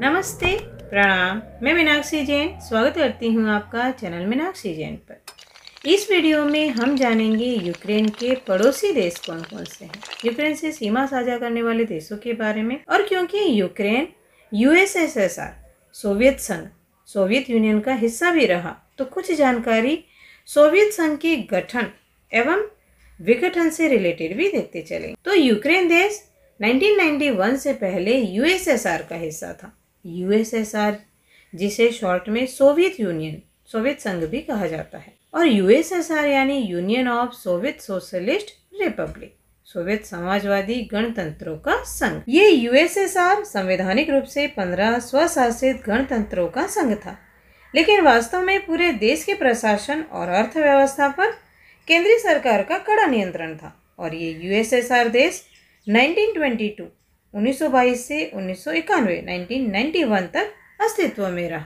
नमस्ते प्रणाम मैं मीनाक्षी जैन स्वागत करती हूँ आपका चैनल मीनाक्षी जैन पर इस वीडियो में हम जानेंगे यूक्रेन के पड़ोसी देश कौन कौन से हैं यूक्रेन से सीमा साझा करने वाले देशों के बारे में और क्योंकि यूक्रेन यूएसएसएसआर सोवियत संघ सोवियत यूनियन का हिस्सा भी रहा तो कुछ जानकारी सोवियत संघ के गठन एवं विघटन से रिलेटेड भी देखते चले तो यूक्रेन देश 1991 से पहले यूएसएसआर का हिस्सा था यूएसएसआर जिसे शॉर्ट में सोवियत यूनियन सोवियत संघ भी कहा जाता है और यूएसएसआर यानी Union of Soviet Socialist Republic Soviet समाजवादी गणतंत्रों का संघ ये यूएसएसआर संवैधानिक रूप से पंद्रह स्वशासित गणतंत्रों का संघ था लेकिन वास्तव में पूरे देश के प्रशासन और अर्थव्यवस्था पर केंद्रीय सरकार का कड़ा नियंत्रण था और ये यूएसएसआर देश 1922 1922 से उन्नीस 1991 तक अस्तित्व में रहा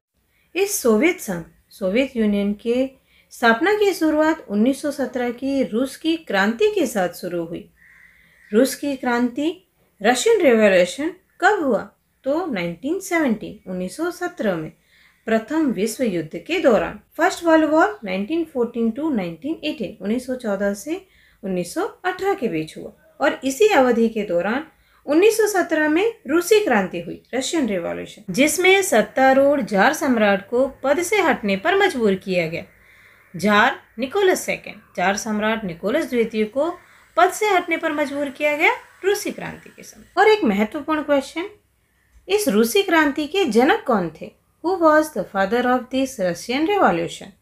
इस सोवियत संघ सोवियत यूनियन के स्थापना की शुरुआत 1917 की रूस की क्रांति के साथ शुरू हुई रूस की क्रांति रशियन रेवोल्यूशन कब हुआ तो 1917 1917 में प्रथम विश्व युद्ध के दौरान फर्स्ट वर्ल्ड वॉर 1914 टू 1918 1914 से 1918 के बीच हुआ और इसी अवधि के दौरान 1917 में रूसी क्रांति हुई रशियन रिवॉल्यूशन जिसमें सत्तारूढ़ जार सम्राट को पद से हटने पर मजबूर किया गया जार निकोलस सेकेंड जार सम्राट निकोलस द्वितीय को पद से हटने पर मजबूर किया गया रूसी क्रांति के समय और एक महत्वपूर्ण क्वेश्चन इस रूसी क्रांति के जनक कौन थे who was the father of this Russian revolution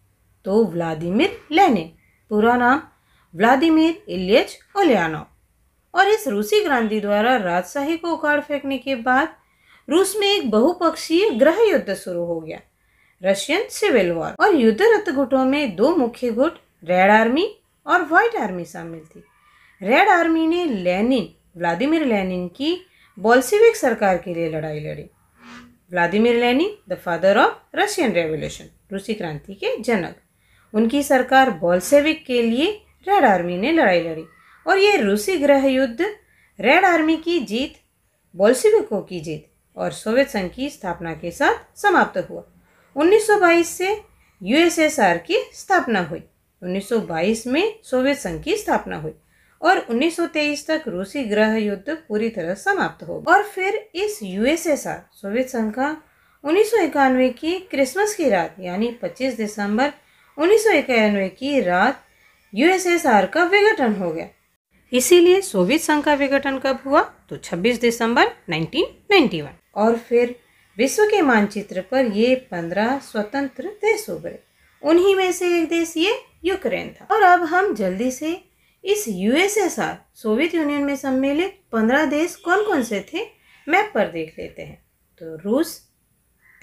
तो व्लादिमिर लेनिन पूरा नाम व्लादिमिर इलियच ओलियानोव और इस रूसी क्रांति द्वारा राजशाही को उखाड़ फेंकने के बाद रूस में एक बहुपक्षीय ग्रह युद्ध शुरू हो गया रशियन सिविल वॉर और युद्धरत गुटों में दो मुख्य गुट रेड आर्मी और व्हाइट आर्मी शामिल थी रेड आर्मी ने लेनिन व्लादिमिर लेनिन की बोल्सिविक सरकार के लिए लड़ाई लड़ी Vladimir Lenin the father of Russian revolution रूसी क्रांति के जनक उनकी सरकार बोल्सेविक के लिए रेड आर्मी ने लड़ाई लड़ी और ये रूसी ग्रह युद्ध रेड आर्मी की जीत बोल्सिविको की जीत और सोवियत संघ की स्थापना के साथ समाप्त हुआ 1922 से यूएसएसआर की स्थापना हुई 1922 में सोवियत संघ की स्थापना हुई और 1923 तक रूसी ग्रह युद्ध पूरी तरह समाप्त हो और फिर इस यूएसएसआर सोवियत संघ का उन्नीस की क्रिसमस की रात यानी 25 दिसंबर उन्नीस की रात यूएसएसआर का विघटन हो गया इसीलिए सोवियत संघ का विघटन कब हुआ तो 26 दिसंबर 1991 और फिर विश्व के मानचित्र पर ये पंद्रह स्वतंत्र देश हो गए उन्हीं में से एक देश ये यूक्रेन था और अब हम जल्दी से इस यूएसएसआर सोवियत यूनियन में सम्मिलित पंद्रह देश कौन कौन से थे मैप पर देख लेते हैं तो रूस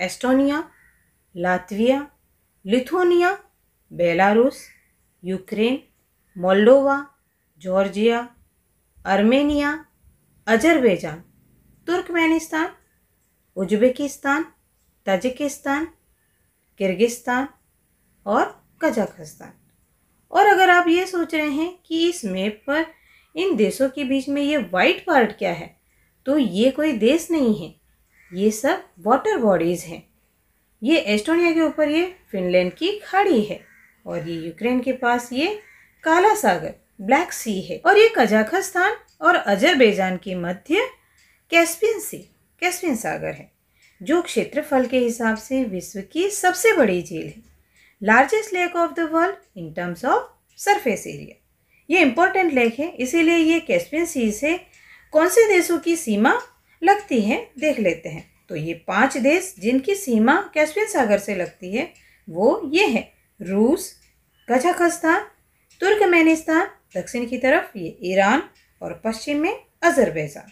Estonia Latvia Lithuania Belarus Ukraine Moldova Georgia Armenia Azerbaijan Turkmenistan Uzbekistan Tajikistan Kyrgyzstan और कजाखस्तान और अगर आप ये सोच रहे हैं कि इस मैप पर इन देशों के बीच में ये वाइट पार्ट क्या है तो ये कोई देश नहीं है ये सब वाटर बॉडीज़ हैं ये एस्टोनिया के ऊपर ये फिनलैंड की खाड़ी है और ये यूक्रेन के पास ये काला सागर ब्लैक सी है और ये कजाखस्तान और अजरबैजान के मध्य कैस्पियन सी कैस्पियन सागर है जो क्षेत्रफल के हिसाब से विश्व की सबसे बड़ी झील है largest lake of the world in terms of surface area ये इम्पोर्टेंट लेक है इसीलिए ये कैस्पियन सी से कौन से देशों की सीमा लगती है देख लेते हैं तो ये पांच देश जिनकी सीमा कैस्पियन सागर से लगती है वो ये है रूस कजाखस्तान तुर्कमेनिस्तान दक्षिण की तरफ ये ईरान और पश्चिम में अजरबैजान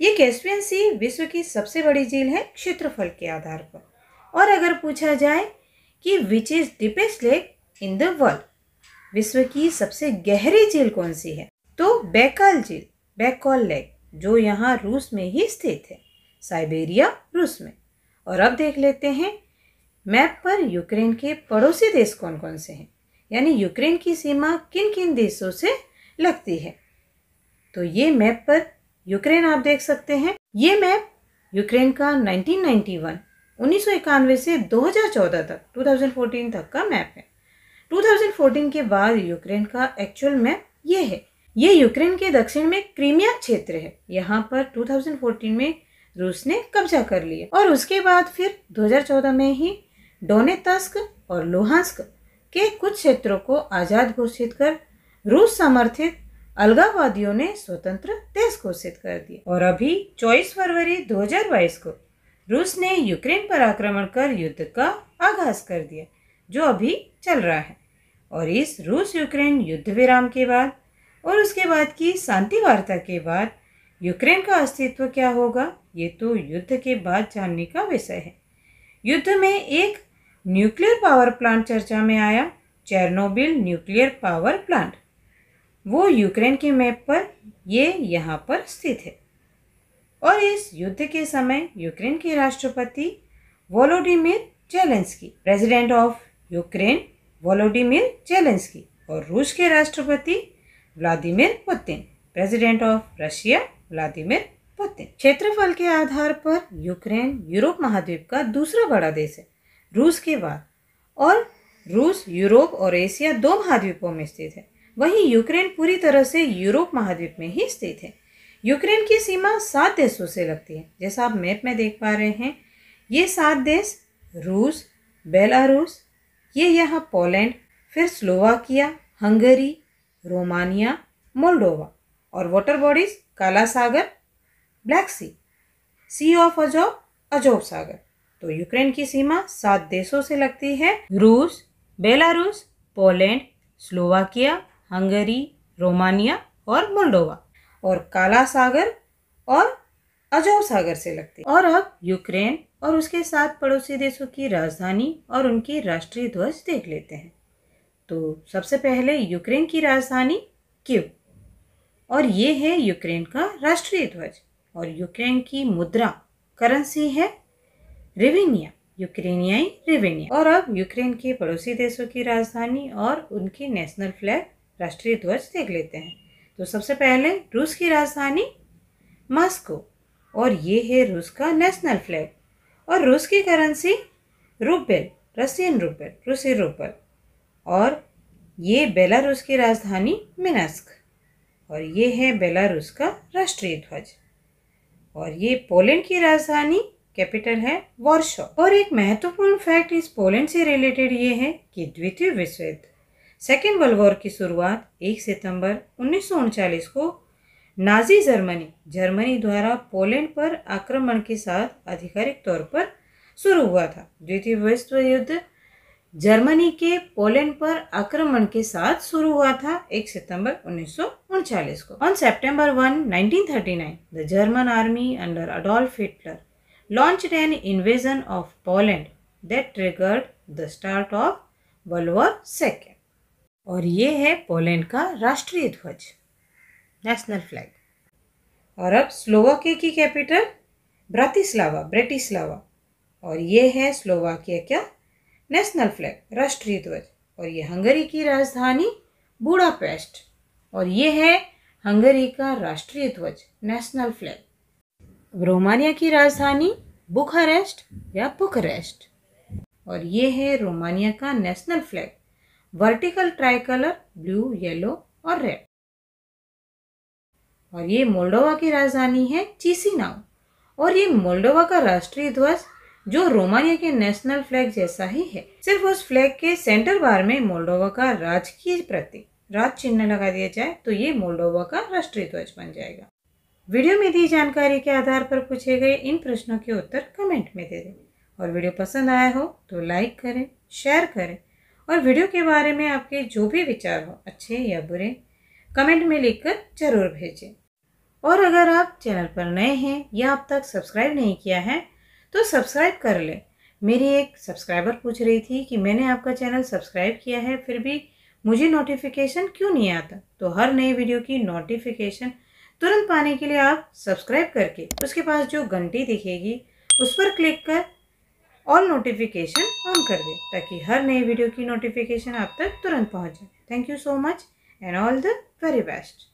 ये कैस्पियन सी विश्व की सबसे बड़ी झील है क्षेत्रफल के आधार पर और अगर पूछा जाए कि which is deepest lake in the world विश्व की सबसे गहरी झील कौन सी है तो बैकाल झील बैकॉल लेक जो यहाँ रूस में ही स्थित है साइबेरिया रूस में और अब देख लेते हैं मैप पर यूक्रेन के पड़ोसी देश कौन कौन से हैं यानी यूक्रेन की सीमा किन किन देशों से लगती है तो ये मैप पर यूक्रेन आप देख सकते हैं ये मैप यूक्रेन का 1991 1991 से 2014 तक 2014 तक का मैप है 2014 के बाद यूक्रेन का एक्चुअल मैप ये है ये यूक्रेन के दक्षिण में क्रीमिया क्षेत्र है यहाँ पर 2014 में रूस ने कब्जा कर लिया और उसके बाद फिर 2014 में ही डोनेतस्क और लोहांस्क के कुछ क्षेत्रों को आज़ाद घोषित कर रूस समर्थित अलगावादियों ने स्वतंत्र देश घोषित कर दिया और अभी 24 फरवरी 2022 को रूस ने यूक्रेन पर आक्रमण कर युद्ध का आगाज कर दिया जो अभी चल रहा है और इस रूस यूक्रेन युद्ध विराम के बाद और उसके बाद की शांति वार्ता के बाद यूक्रेन का अस्तित्व क्या होगा ये तो युद्ध के बाद जानने का विषय है युद्ध में एक न्यूक्लियर पावर प्लांट चर्चा में आया चेरनोबिल न्यूक्लियर पावर प्लांट वो यूक्रेन के मैप पर ये यहाँ पर स्थित है और इस युद्ध के समय यूक्रेन के राष्ट्रपति Volodymyr Zelensky president of Ukraine Volodymyr Zelensky और रूस के राष्ट्रपति Vladimir Putin president of Russia Vladimir Putin क्षेत्रफल के आधार पर यूक्रेन यूरोप महाद्वीप का दूसरा बड़ा देश है रूस के बाद और रूस यूरोप और एशिया दो महाद्वीपों में स्थित है वहीं यूक्रेन पूरी तरह से यूरोप महाद्वीप में ही स्थित है यूक्रेन की सीमा सात देशों से लगती है जैसा आप मैप में देख पा रहे हैं ये सात देश रूस बेलारूस ये यहाँ पोलैंड फिर स्लोवाकिया हंगरी रोमानिया मोल्डोवा और वाटर बॉडीज काला सागर ब्लैक सी सी ऑफ अजोब अजोब सागर तो यूक्रेन की सीमा सात देशों से लगती है रूस Belarus Poland Slovakia Hungary Romania और मोल्डोवा और काला सागर और अजोव सागर से लगती है और अब यूक्रेन और उसके साथ पड़ोसी देशों की राजधानी और उनकी राष्ट्रीय ध्वज देख लेते हैं तो सबसे पहले यूक्रेन की राजधानी क्यू और ये है यूक्रेन का राष्ट्रीय ध्वज और यूक्रेन की मुद्रा करेंसी है रिवेनिया यूक्रेनियाई रिवेनिया और अब यूक्रेन के पड़ोसी देशों की राजधानी और उनकी नेशनल फ्लैग राष्ट्रीय ध्वज देख लेते हैं तो सबसे पहले रूस की राजधानी मास्को और ये है रूस का नेशनल फ्लैग और रूस की करेंसी रूपेल रसियन रूपेल रूसी रूपल और ये बेलारूस की राजधानी मिनस्क और ये है बेलारूस का राष्ट्रीय ध्वज और ये पोलैंड की राजधानी कैपिटल है वॉर्शो और एक महत्वपूर्ण फैक्ट इस पोलैंड से रिलेटेड ये है कि द्वितीय विश्व युद्ध सेकेंड वर्ल्ड वॉर की शुरुआत 1 सितंबर उन्नीस को नाजी जर्मनी जर्मनी द्वारा पोलैंड पर आक्रमण के साथ आधिकारिक तौर पर शुरू हुआ था द्वितीय विश्व युद्ध जर्मनी के पोलैंड पर आक्रमण के साथ शुरू हुआ था 1 सितंबर उन्नीस को on September thirty nine the German army under Adolf Hitler launched an invasion of Poland that triggered the start of World War second और ये है पोलैंड का राष्ट्रीय ध्वज नेशनल फ्लैग और अब स्लोवाकिया की कैपिटल ब्रातिस्लावा ब्रेटिस्लावा और ये है स्लोवाकिया का नेशनल फ्लैग राष्ट्रीय ध्वज और ये हंगरी की राजधानी बूढ़ापेस्ट और ये है हंगरी का राष्ट्रीय ध्वज नेशनल फ्लैग रोमानिया की राजधानी बुखारेस्ट या बुखरेस्ट और ये है रोमानिया का national flag vertical tri colour blue yellow और रेड और ये मोल्डोवा की राजधानी है नाव और ये मोल्डोवा का राष्ट्रीय ध्वज जो रोमानिया के नेशनल फ्लैग जैसा ही है सिर्फ उस फ्लैग के सेंटर बार में मोल्डोवा का राजकीय प्रतीक राज चिन्ह लगा दिया जाए तो ये मोल्डोवा का राष्ट्रीय ध्वज बन जाएगा वीडियो में दी जानकारी के आधार पर पूछे गए इन प्रश्नों के उत्तर कमेंट में दे दें और वीडियो पसंद आया हो तो लाइक करें शेयर करें और वीडियो के बारे में आपके जो भी विचार हो अच्छे या बुरे कमेंट में लिखकर ज़रूर भेजें और अगर आप चैनल पर नए हैं या अब तक सब्सक्राइब नहीं किया है तो सब्सक्राइब कर लें मेरी एक सब्सक्राइबर पूछ रही थी कि मैंने आपका चैनल सब्सक्राइब किया है फिर भी मुझे नोटिफिकेशन क्यों नहीं आता तो हर नए वीडियो की नोटिफिकेशन तुरंत पाने के लिए आप सब्सक्राइब करके उसके पास जो घंटी दिखेगी उस पर क्लिक कर ऑल नोटिफिकेशन ऑन कर दें ताकि हर नए वीडियो की नोटिफिकेशन आप तक तुरंत पहुंच जाए thank you so much and all the very best